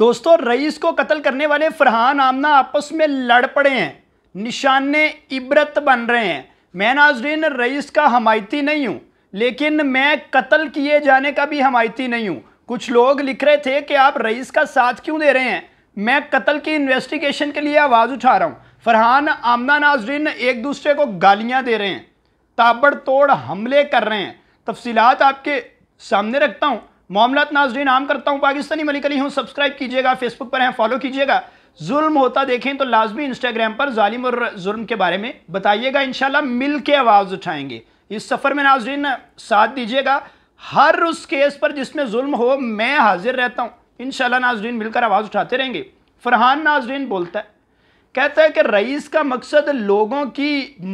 दोस्तों रईस को कत्ल करने वाले फरहान आमना आपस में लड़ पड़े हैं निशाने इबरत बन रहे हैं मैं नाजरीन रईस का हमायती नहीं हूँ लेकिन मैं कत्ल किए जाने का भी हमायती नहीं हूँ कुछ लोग लिख रहे थे कि आप रईस का साथ क्यों दे रहे हैं मैं कत्ल की इन्वेस्टिगेशन के लिए आवाज़ उठा रहा हूँ फरहान आमना नाजरीन एक दूसरे को गालियाँ दे रहे हैं तोड़ हमले कर रहे हैं तफसीत आपके सामने रखता हूँ मामला नाजरीन आम करता हूँ पाकिस्तानी मलिक अली हूँ सब्सक्राइब कीजिएगा फेसबुक पर हैं फॉलो कीजिएगा जुल्म होता देखें तो लाजमी इंस्टाग्राम पर जालिम और जुल्म के बारे में बताइएगा इन मिल के आवाज़ उठाएंगे इस सफ़र में नाजरीन साथ दीजिएगा हर उस केस पर जिसमें जुल्म हो मैं हाजिर रहता हूँ इन नाजरीन मिलकर आवाज़ उठाते रहेंगे फरहान नाजरीन बोलता है कहता है कि रईस का मकसद लोगों की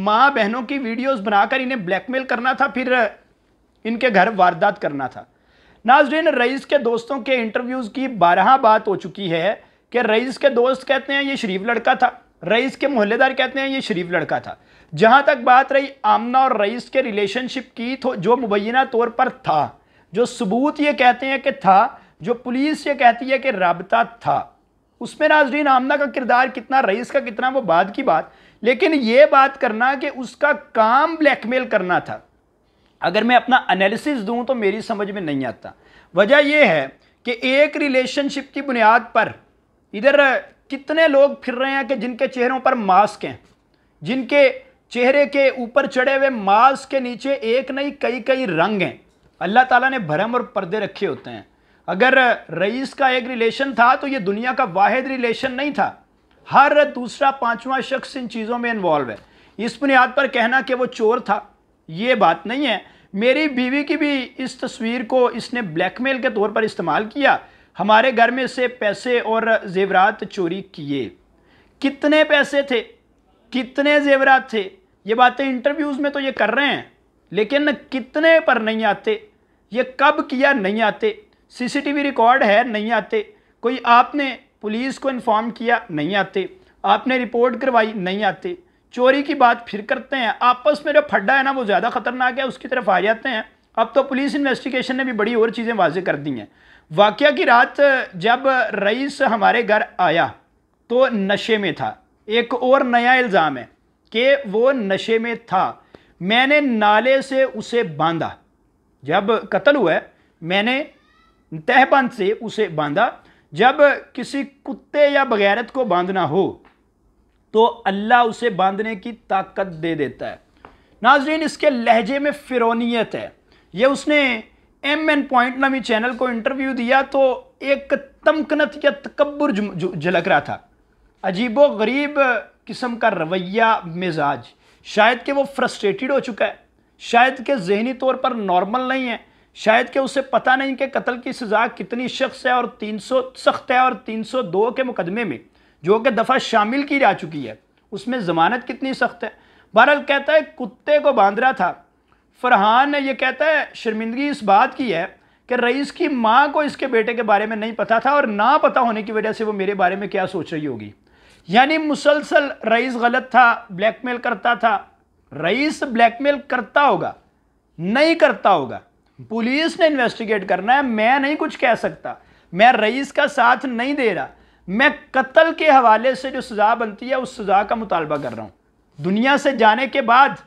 माँ बहनों की वीडियोज़ बनाकर इन्हें ब्लैकमेल करना था फिर इनके घर वारदात करना था नाजरीन रईस के दोस्तों के इंटरव्यूज़ की बारह बात हो चुकी है कि रईस के दोस्त कहते हैं ये शरीफ लड़का था रईस के मोहल्लेदार कहते हैं ये शरीफ लड़का था जहाँ तक बात रही आमना और रईस के रिलेशनशिप की तो जो मुबैना तौर पर था जो सबूत ये कहते हैं कि था जो पुलिस ये कहती है कि रबता था उसमें नाजरीन आमना का किरदार कितना रईस का कितना वो बाद की बात लेकिन ये बात करना कि उसका काम ब्लैकमेल करना था अगर मैं अपना एनालिसिस दूं तो मेरी समझ में नहीं आता वजह यह है कि एक रिलेशनशिप की बुनियाद पर इधर कितने लोग फिर रहे हैं कि जिनके चेहरों पर मास्क हैं जिनके चेहरे के ऊपर चढ़े हुए मास्क के नीचे एक नहीं कई कई रंग हैं अल्लाह ताला ने भरम और पर्दे रखे होते हैं अगर रईस का एक रिलेशन था तो ये दुनिया का वाहिद रिलेशन नहीं था हर दूसरा पांचवा शख्स इन चीज़ों में इन्वॉल्व है इस बुनियाद पर कहना कि वो चोर था ये बात नहीं है मेरी बीवी की भी इस तस्वीर को इसने ब्लैकमेल के तौर पर इस्तेमाल किया हमारे घर में से पैसे और जेवरात चोरी किए कितने पैसे थे कितने जेवरात थे ये बातें इंटरव्यूज़ में तो ये कर रहे हैं लेकिन कितने पर नहीं आते ये कब किया नहीं आते सीसीटीवी रिकॉर्ड है नहीं आते कोई आपने पुलिस को इन्फॉर्म किया नहीं आते आपने रिपोर्ट करवाई नहीं आते चोरी की बात फिर करते हैं आपस में जो फड्डा है ना वो ज़्यादा ख़तरनाक है उसकी तरफ आ जाते हैं अब तो पुलिस इन्वेस्टिगेशन ने भी बड़ी और चीज़ें वाजे कर दी हैं वाक़ की रात जब रईस हमारे घर आया तो नशे में था एक और नया इल्ज़ाम है कि वो नशे में था मैंने नाले से उसे बांधा जब कत्ल हुआ है मैंने तहबंद से उसे बांधा जब किसी कुत्ते या बगैरत को बांधना हो तो अल्लाह उसे बांधने की ताकत दे देता है नाजरीन इसके लहजे में फिरौनीत है ये उसने एम एन पॉइंट नामी चैनल को इंटरव्यू दिया तो एक तमकनत या तकबर झलक रहा था अजीबो गरीब किस्म का रवैया मिजाज शायद कि वो फ्रस्ट्रेटेड हो चुका है शायद के जहनी तौर पर नॉर्मल नहीं है शायद के उसे पता नहीं कि कत्ल की सज़ा कितनी शख्स है और 300 सख्त है और 302 के मुकदमे में जो कि दफ़ा शामिल की जा चुकी है उसमें ज़मानत कितनी सख्त है बहरल कहता है कुत्ते को बांध रहा था फरहान ने यह कहता है शर्मिंदगी इस बात की है कि रईस की माँ को इसके बेटे के बारे में नहीं पता था और ना पता होने की वजह से वो मेरे बारे में क्या सोच रही होगी यानी मुसलसल रईस गलत था ब्लैकमेल करता था रईस ब्लैकमेल करता होगा नहीं करता होगा पुलिस ने इन्वेस्टिगेट करना है मैं नहीं कुछ कह सकता मैं रईस का साथ नहीं दे रहा मैं कत्ल के हवाले से जो सज़ा बनती है उस सज़ा का मुतालबा कर रहा हूँ दुनिया से जाने के बाद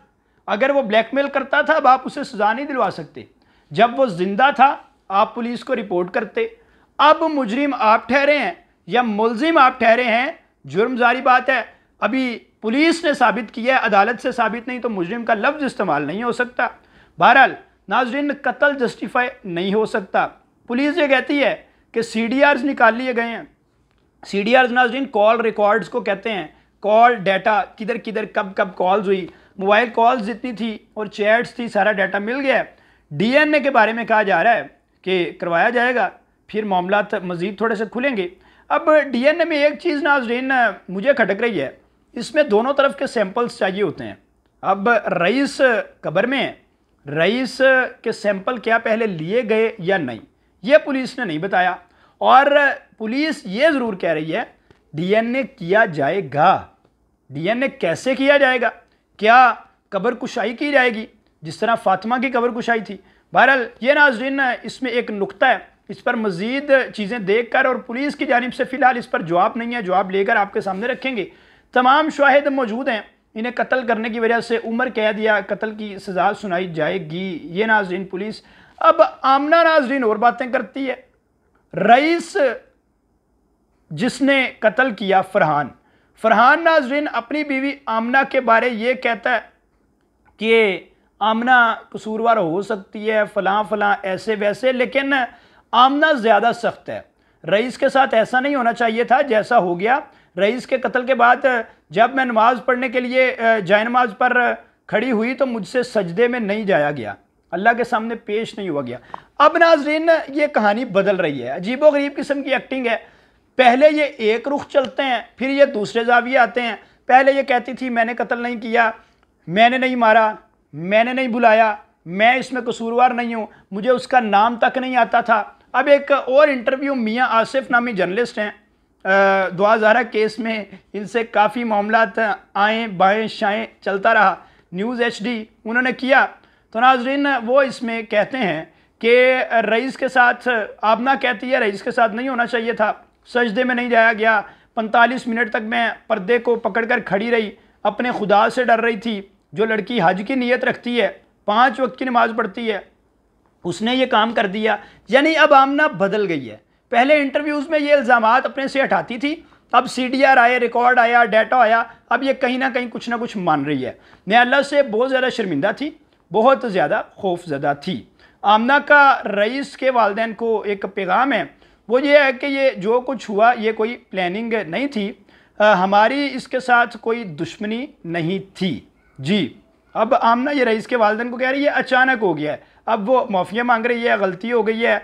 अगर वो ब्लैकमेल करता था अब आप उसे सज़ा नहीं दिलवा सकते जब वो ज़िंदा था आप पुलिस को रिपोर्ट करते अब मुजरिम आप ठहरे हैं या मुलजिम आप ठहरे हैं जुर्म जारी बात है अभी पुलिस ने साबित किया है अदालत से साबित नहीं तो मुजरिम का लफ्ज़ इस्तेमाल नहीं हो सकता बहरहाल नाजरीन कत्ल जस्टिफाई नहीं हो सकता पुलिस ये कहती है कि सी डी आर्स निकाल लिए गए हैं सी डी आर नाजरीन कॉल रिकॉर्ड्स को कहते हैं कॉल डाटा किधर किधर कब कब कॉल्स हुई मोबाइल कॉल्स जितनी थी और चैट्स थी सारा डाटा मिल गया है डीएनए के बारे में कहा जा रहा है कि करवाया जाएगा फिर मामला मज़ीद थोड़े से खुलेंगे अब डीएनए में एक चीज़ नाजरीन मुझे खटक रही है इसमें दोनों तरफ के सैंपल्स चाहिए होते हैं अब रईस कबर में रईस के सैंपल क्या पहले लिए गए या नहीं ये पुलिस ने नहीं बताया और पुलिस ये ज़रूर कह रही है डीएनए किया जाएगा डीएनए कैसे किया जाएगा क्या कबर कुशाई की जाएगी जिस तरह फातिमा की कबर कुशाई थी बहरहाल ये नाजरीन इसमें एक नुकता है इस पर मज़ीद चीज़ें देख कर और पुलिस की जानब से फ़िलहाल इस पर जवाब नहीं है जवाब लेकर आपके सामने रखेंगे तमाम शाहिद मौजूद हैं इन्हें कत्ल करने की वजह से उम्र कैद या कत्ल की सजा सुनाई जाएगी ये नाजरीन पुलिस अब आमना नाजरीन और बातें करती है रईस जिसने कत्ल किया फरहान फरहान नाजरीन अपनी बीवी आमना के बारे ये कहता है कि आमना कसूरवार हो सकती है फ़लां फलां ऐसे वैसे लेकिन आमना ज़्यादा सख्त है रईस के साथ ऐसा नहीं होना चाहिए था जैसा हो गया रईस के कत्ल के बाद जब मैं नमाज़ पढ़ने के लिए जाय नमाज पर खड़ी हुई तो मुझसे सजदे में नहीं जाया गया अल्लाह के सामने पेश नहीं हुआ गया अब नाजरीन ये कहानी बदल रही है अजीब गरीब किस्म की एक्टिंग है पहले ये एक रुख चलते हैं फिर ये दूसरे जाविए आते हैं पहले ये कहती थी मैंने कत्ल नहीं किया मैंने नहीं मारा मैंने नहीं बुलाया मैं इसमें कसूरवार नहीं हूँ मुझे उसका नाम तक नहीं आता था अब एक और इंटरव्यू मियाँ आसिफ नामी जर्नलिस्ट हैं दो हज़ारा केस में इनसे काफ़ी मामला आएँ बाएँ शाएँ चलता रहा न्यूज़ एच उन्होंने किया तो नाजरीन वो इसमें कहते हैं कि रईस के साथ आप ना कहती है रईस के साथ नहीं होना चाहिए था सजदे में नहीं जाया गया पैंतालीस मिनट तक मैं पर्दे को पकड़कर खड़ी रही अपने खुदा से डर रही थी जो लड़की हज की नीयत रखती है पाँच वक्त की नमाज़ पढ़ती है उसने ये काम कर दिया यानी अब आमना बदल गई है पहले इंटरव्यूज़ में ये इल्ज़ाम अपने से हटाती थी अब सी डी आर आए रिकॉर्ड आया डाटा आया अब ये कहीं ना कहीं कुछ ना कुछ मान रही है मैं अल्लाह से बहुत ज़्यादा शर्मिंदा थी बहुत ज़्यादा खौफ ज़दा थी आमना का रईस के वालदेन को एक पैगाम है वो ये है कि ये जो कुछ हुआ ये कोई प्लानिंग नहीं थी आ, हमारी इसके साथ कोई दुश्मनी नहीं थी जी अब आमना ये रईस के वालदेन को कह रही है अचानक हो गया है अब वो माफ़िया मांग रही है गलती हो गई है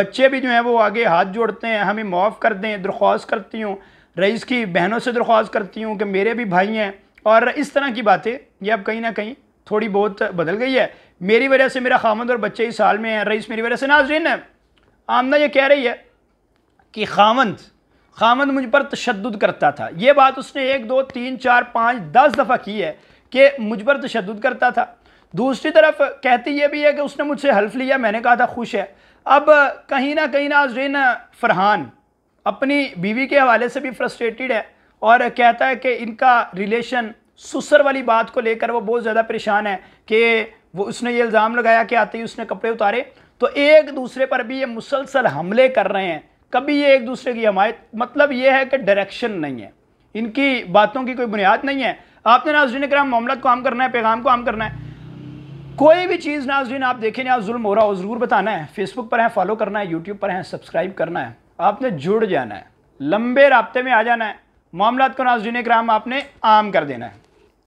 बच्चे भी जो हैं वो आगे हाथ जोड़ते हैं हमें माफ़ कर दें दरख्वास्त करती हूँ रईस की बहनों से दरख्वास्त करती हूँ कि मेरे भी भाई हैं और इस तरह की बातें ये अब कहीं ना कहीं थोड़ी बहुत बदल गई है मेरी वजह से मेरा खामद और बच्चे इस साल में हैं रईस मेरी वजह से नाजरीन है आमना ये कह रही है कि खामंद खामंद मुझ पर तशद करता था ये बात उसने एक दो तीन चार पाँच दस दफ़ा की है कि मुझ पर तशद करता था दूसरी तरफ कहती ये भी है कि उसने मुझसे हल्फ लिया मैंने कहा था खुश है अब कहीं ना कहीं ना आजरीन फरहान अपनी बीवी के हवाले से भी फ्रस्ट्रेटेड है और कहता है कि इनका रिलेशन सुसर वाली बात को लेकर वो बहुत ज़्यादा परेशान है कि वो उसने ये इल्ज़ाम लगाया कि आते ही उसने कपड़े उतारे तो एक दूसरे पर भी ये मुसलसल हमले कर रहे हैं कभी ये एक दूसरे की हमायत मतलब ये है कि डायरेक्शन नहीं है इनकी बातों की कोई बुनियाद नहीं है आपने नाजरीन कराम मामला को आम करना है पैगाम को आम करना है कोई भी चीज़ नाजरीन आप देखें यहाँ जुल्म हो रहा हो ज़रूर बताना है फेसबुक पर है फॉलो करना है यूट्यूब पर है सब्सक्राइब करना है आपने जुड़ जाना है लंबे रबते में आ जाना है मामला को नाजरीन कराम आपने आम कर देना है